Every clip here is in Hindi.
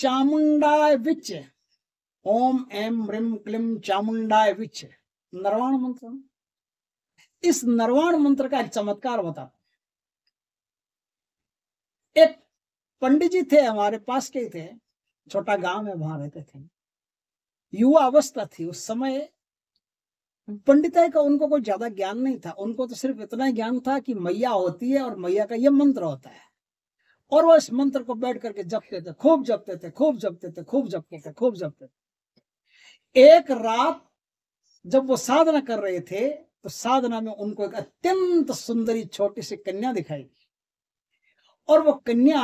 चामुंडाय विच ओम एम रिम क्लिम चामुंडाय विच नरवाण मंत्र इस नरवाण मंत्र का एक चमत्कार बताता एक पंडित जी थे हमारे पास के थे छोटा गांव है वहां रहते थे युवा अवस्था थी उस समय पंडिताई का उनको कोई ज्यादा ज्ञान नहीं था उनको तो सिर्फ इतना ज्ञान था कि मैया होती है और मैया का यह मंत्र होता है और वो इस मंत्र को बैठ करके जपते थे खूब जपते थे खूब जपते थे खूब जपते थे खूब जपते थे एक रात जब वो साधना कर रहे थे तो साधना में उनको एक अत्यंत सुंदरी छोटी सी कन्या दिखाई दी और वो कन्या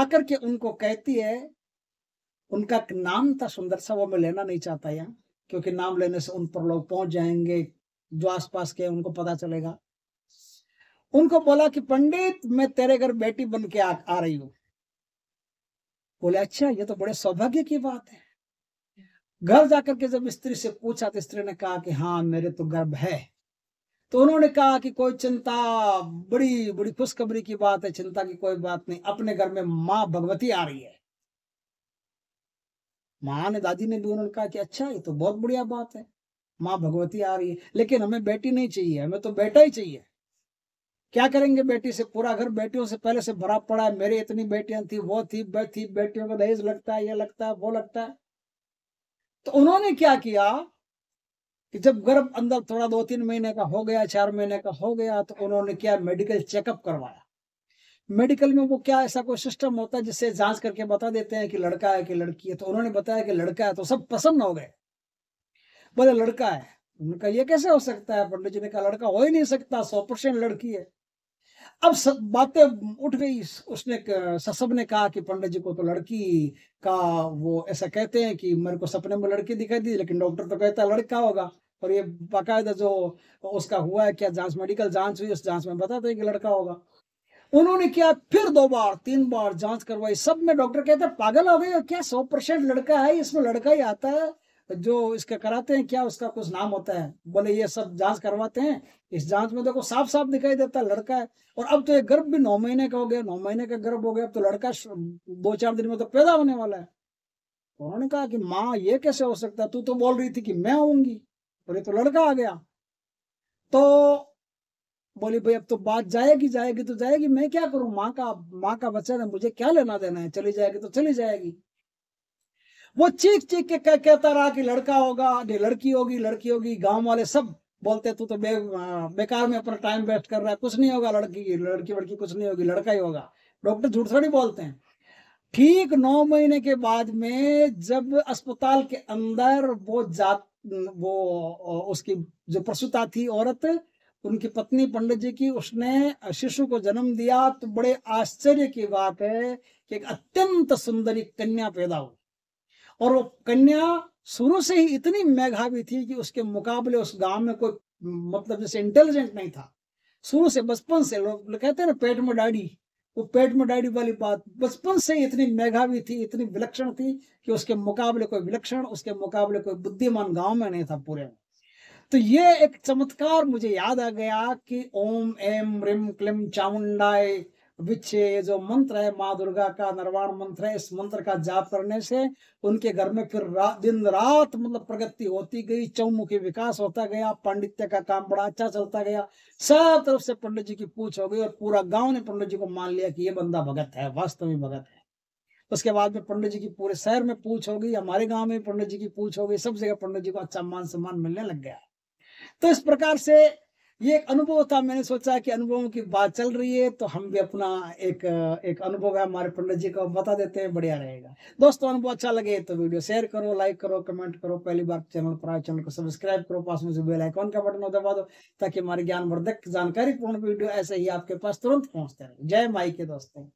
आकर के उनको कहती है उनका नाम था सुंदर सा वो मैं लेना नहीं चाहता यहाँ क्योंकि नाम लेने से उन पर लोग पहुंच जाएंगे जो आसपास के उनको पता चलेगा उनको बोला कि पंडित मैं तेरे घर बेटी बन के आ, आ रही हूं बोले अच्छा ये तो बड़े सौभाग्य की बात है घर जाकर के जब स्त्री से पूछा तो स्त्री ने कहा कि हाँ मेरे तो गर्भ है तो उन्होंने कहा कि कोई चिंता बड़ी बड़ी खुशखबरी की बात है चिंता की कोई बात नहीं अपने घर में माँ भगवती आ रही है माँ ने दादी ने भी उन्होंने कहा कि अच्छा ये तो बहुत बढ़िया बात है माँ भगवती आ रही है लेकिन हमें बेटी नहीं चाहिए हमें तो बेटा ही चाहिए क्या करेंगे बेटी से पूरा घर बेटियों से पहले से भरा पड़ा है मेरे इतनी बेटियां थी वो थी बे थी बेटियों का दहेज लगता है ये लगता है वो लगता है तो उन्होंने क्या किया कि जब गर्भ अंदर थोड़ा दो तीन महीने का हो गया चार महीने का हो गया तो उन्होंने क्या मेडिकल चेकअप करवाया मेडिकल में वो क्या ऐसा कोई सिस्टम होता है जिससे जांच करके बता देते हैं कि लड़का है कि लड़की है तो उन्होंने बताया कि लड़का है तो सब प्रसन्न हो गए बोले लड़का है उनका ये कैसे हो सकता है पंडित जी ने कहा लड़का हो ही नहीं सकता सौ परसेंट लड़की है अब बातें उठ गई उसने ससब ने कहा कि पंडित जी को तो लड़की का वो ऐसा कहते हैं कि मेरे को सपने में लड़की दिखाई दी लेकिन डॉक्टर तो कहता है लड़का होगा और ये बाकायदा जो उसका हुआ है क्या जांच मेडिकल जांच हुई उस जांच में बताते हैं कि लड़का होगा उन्होंने क्या फिर दो बार तीन बार जांच करवाई सब में डॉक्टर कहते हैं पागल हो गए क्या सौ परसेंट लड़का है इसमें लड़का ही आता है जो इसके कराते हैं क्या उसका कुछ नाम होता है बोले ये सब जांच करवाते हैं इस जांच में देखो साफ साफ दिखाई देता है लड़का है और अब तो ये गर्भ भी नौ महीने का हो गया नौ महीने का गर्भ हो गया अब तो लड़का दो चार दिन में तो पैदा होने वाला है उन्होंने कहा कि माँ ये कैसे हो सकता है तू तो बोल रही थी कि मैं आऊंगी और ये तो लड़का आ गया तो बोली भाई अब तो बात जाएगी जाएगी तो जाएगी मैं क्या करूं माँ का माँ का बच्चा है मुझे क्या लेना देना है चली जाएगी तो चली जाएगी वो चीख चीख के कह, कहता रहा कि लड़का होगा लड़की होगी लड़की होगी गांव वाले सब बोलते तू तो बे, बेकार में अपना टाइम वेस्ट कर रहा है कुछ नहीं होगा लड़की लड़की वड़की कुछ नहीं होगी लड़का ही होगा डॉक्टर झूठ थोड़ी बोलते हैं ठीक नौ महीने के बाद में जब अस्पताल के अंदर वो जात वो उसकी जो प्रसुता थी औरत उनकी पत्नी पंडित जी की उसने शिशु को जन्म दिया तो बड़े आश्चर्य की बात है कि एक अत्यंत सुंदरी कन्या पैदा हुई और वो कन्या शुरू से ही इतनी मेघावी थी कि उसके मुकाबले उस गांव में कोई मतलब जैसे इंटेलिजेंट नहीं था शुरू से बचपन से लोग कहते हैं ना पेट में डाडी वो पेट में डैडी वाली बात बचपन से इतनी मेघावी थी इतनी विलक्षण थी कि उसके मुकाबले कोई विलक्षण उसके मुकाबले कोई बुद्धिमान गांव में नहीं था पूरे में तो ये एक चमत्कार मुझे याद आ गया कि ओम एम रिम क्लिम चामुंडाए विच्छे ये जो मंत्र है माँ दुर्गा का निर्वाण मंत्र है इस मंत्र का जाप करने से उनके घर में फिर रा, दिन रात मतलब प्रगति होती गई चौमुखी विकास होता गया पांडित्य का काम बड़ा अच्छा चलता गया सब तरफ से पंडित जी की पूछ हो गई और पूरा गांव ने पंडित जी को मान लिया कि ये बंदा भगत है वास्तव में भगत है उसके बाद में पंडित जी की पूरे शहर में पूछ हो गई हमारे गाँव में पंडित जी की पूछ हो गई सब जगह पंडित जी को अच्छा मान सम्मान मिलने लग गया तो इस प्रकार से ये एक अनुभव था मैंने सोचा कि अनुभवों की बात चल रही है तो हम भी अपना एक एक अनुभव है हमारे पंडित जी को बता देते हैं बढ़िया रहेगा दोस्तों अनुभव अच्छा लगे तो वीडियो शेयर करो लाइक करो कमेंट करो पहली बार चैनल पर आए चैनल को सब्सक्राइब करो पास में बेल आइकॉन का बटन दबा दो ताकि हमारे ज्ञानवर्धक जानकारी पूर्ण वीडियो ऐसे ही आपके पास तुरंत पहुंचते रहे जय माई के दोस्तों